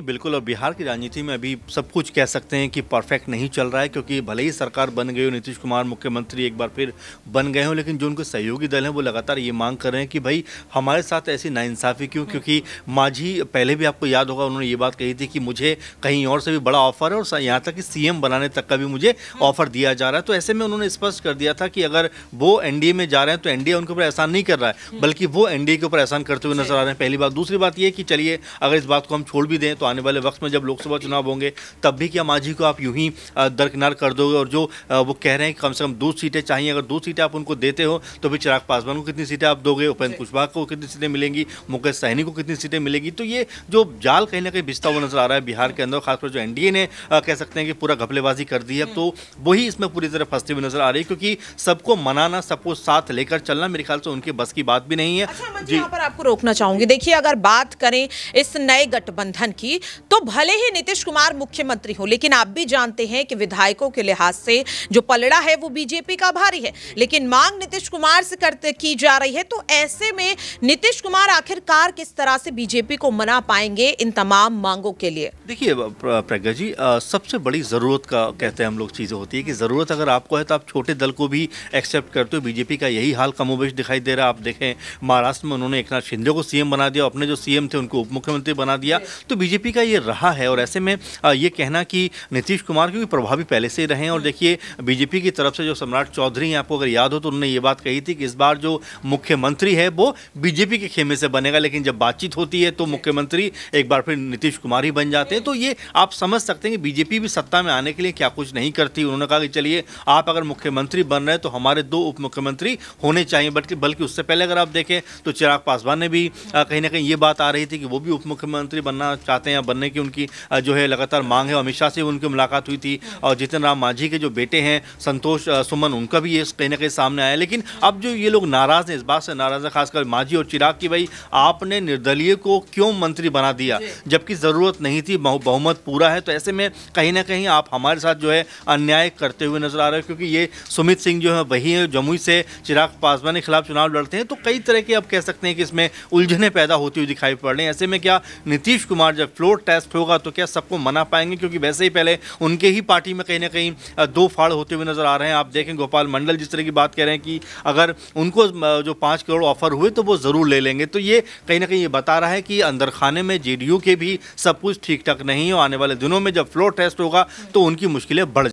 जी बिल्कुल और बिहार की राजनीति में अभी सब कुछ कह सकते हैं कि परफेक्ट नहीं चल रहा है क्योंकि भले ही सरकार बन गई हो नीतीश कुमार मुख्यमंत्री एक बार फिर बन गए हो लेकिन जो उनके सहयोगी दल हैं वो लगातार ये मांग कर रहे हैं कि भाई हमारे साथ ऐसी नाइंसाफ़ी क्यों हाँ। क्योंकि माझी पहले भी आपको याद होगा उन्होंने ये बात कही थी कि मुझे कहीं और से भी बड़ा ऑफर है और यहाँ तक कि सीएम बनाने तक का भी मुझे हाँ। ऑफर दिया जा रहा है तो ऐसे में उन्होंने स्पष्ट कर दिया था कि अगर वो एनडीए में जा रहे हैं तो एनडीए उनके ऊपर एहसान नहीं कर रहा है हाँ। बल्कि वो एन के ऊपर एहसान करते हुए नजर आ रहे हैं पहली बात दूसरी बात यह कि चलिए अगर इस बात को हम छोड़ भी दें तो आने वाले वक्त में जब लोकसभा चुनाव होंगे तब भी क्या माझी को आप यूं ही दरकिनार कर दोगे और जो वो कह रहे हैं कम से कम दो सीटें चाहिए अगर दो सीटें आप उनको देते हो तो भी चिराग पासवान को कितनी सीटें आप दोगे उपेंद्र कुशवाहा को कितनी सीटें मिलेंगी मुकेश सहनी को कितनी सीटें मिलेंगी तो ये जो जाल कहीं ना कहीं बिस्ता हुआ नजर आ रहा है बिहार के अंदर खासकर जो एनडीए ने कह सकते हैं कि पूरा घपलेबाजी कर दी है हम्म। तो वही इसमें पूरी तरह फंसती हुई नजर आ रही है क्योंकि सबको मनाना सबको साथ लेकर चलना मेरे ख्याल से उनके बस की बात भी नहीं है अच्छा, जी पर आपको रोकना चाहूंगी देखिए अगर बात करें इस नए गठबंधन की होगी तो भले ही नीतीश कुमार मुख्यमंत्री हो लेकिन आप भी जानते हैं कि विधायकों के लिहाज से जो पलड़ा है वो बीजेपी का भारी है लेकिन मांग नीतीश कुमार से करते की जा रही है तो ऐसे में नीतीश कुमार आखिरकार किस तरह से बीजेपी को मना पाएंगे इन तमाम मांगों के लिए देखिए प्रज्ञा जी सबसे बड़ी ज़रूरत का कहते हैं हम लोग चीज़ें होती है कि ज़रूरत अगर आपको है तो आप छोटे दल को भी एक्सेप्ट करते हो बीजेपी का यही हाल कमोबेश दिखाई दे रहा है आप देखें महाराष्ट्र में उन्होंने एक शिंदे को सीएम बना दिया अपने जो सीएम थे उनको उप मुख्यमंत्री बना दिया तो बीजेपी बीजेपी का ये रहा है और ऐसे में ये कहना कि नीतीश कुमार क्योंकि प्रभावी पहले से ही रहे हैं और हम्म। देखिए बीजेपी की तरफ से जो सम्राट चौधरी हैं आपको अगर याद हो तो उन्होंने ये बात कही थी कि इस बार जो मुख्यमंत्री है वो बीजेपी के खेमे से बनेगा लेकिन जब बातचीत होती है तो मुख्यमंत्री एक बार फिर नीतीश कुमार ही बन जाते हैं तो ये आप समझ सकते हैं कि बीजेपी भी सत्ता में आने के लिए क्या कुछ नहीं करती उन्होंने कहा कि चलिए आप अगर मुख्यमंत्री बन रहे हैं तो हमारे दो उप मुख्यमंत्री होने चाहिए बल्कि बल्कि उससे पहले अगर आप देखें तो चिराग पासवान ने भी कहीं ना कहीं ये बात आ रही थी कि वो भी उप मुख्यमंत्री बनना चाहते हैं हैं या बनने की उनकी जो है लगातार मांग है अमित शाह से उनकी मुलाकात हुई थी और जितन राम मांझी के जो बेटे हैं संतोष सुमन उनका भी ये कहीं ना कहीं सामने आया लेकिन अब जो ये लोग नाराज़ हैं इस बात से नाराज़ है खासकर मांझी और चिराग की भाई आपने निर्दलीय को क्यों मंत्री बना दिया जबकि ज़रूरत नहीं थी बहुमत पूरा है तो ऐसे में कहीं ना कहीं आप हमारे साथ जो है अन्याय करते हुए नजर आ रहे हो क्योंकि ये सुमित सिंह जो है वही है जमुई से चिराग पासवान के खिलाफ चुनाव लड़ते हैं तो कई तरह के आप कह सकते हैं कि इसमें उलझने पैदा होती हुई दिखाई पड़ रही हैं ऐसे में क्या नीतीश कुमार जब फ्लोर टेस्ट होगा तो क्या सबको मना पाएंगे क्योंकि वैसे ही पहले उनके ही पार्टी में कहीं ना कहीं दो फाड़ होते हुए नजर आ रहे हैं आप देखें गोपाल मंडल जिस तरह की बात कह रहे हैं कि अगर उनको जो पाँच करोड़ ऑफर हुए तो वो ज़रूर ले लेंगे तो ये कहीं ना कहीं ये बता रहा है कि अंदर खाने में जे के भी सब कुछ ठीक ठाक नहीं है आने वाले दिनों में जब फ्लोर टेस्ट होगा तो उनकी मुश्किलें बढ़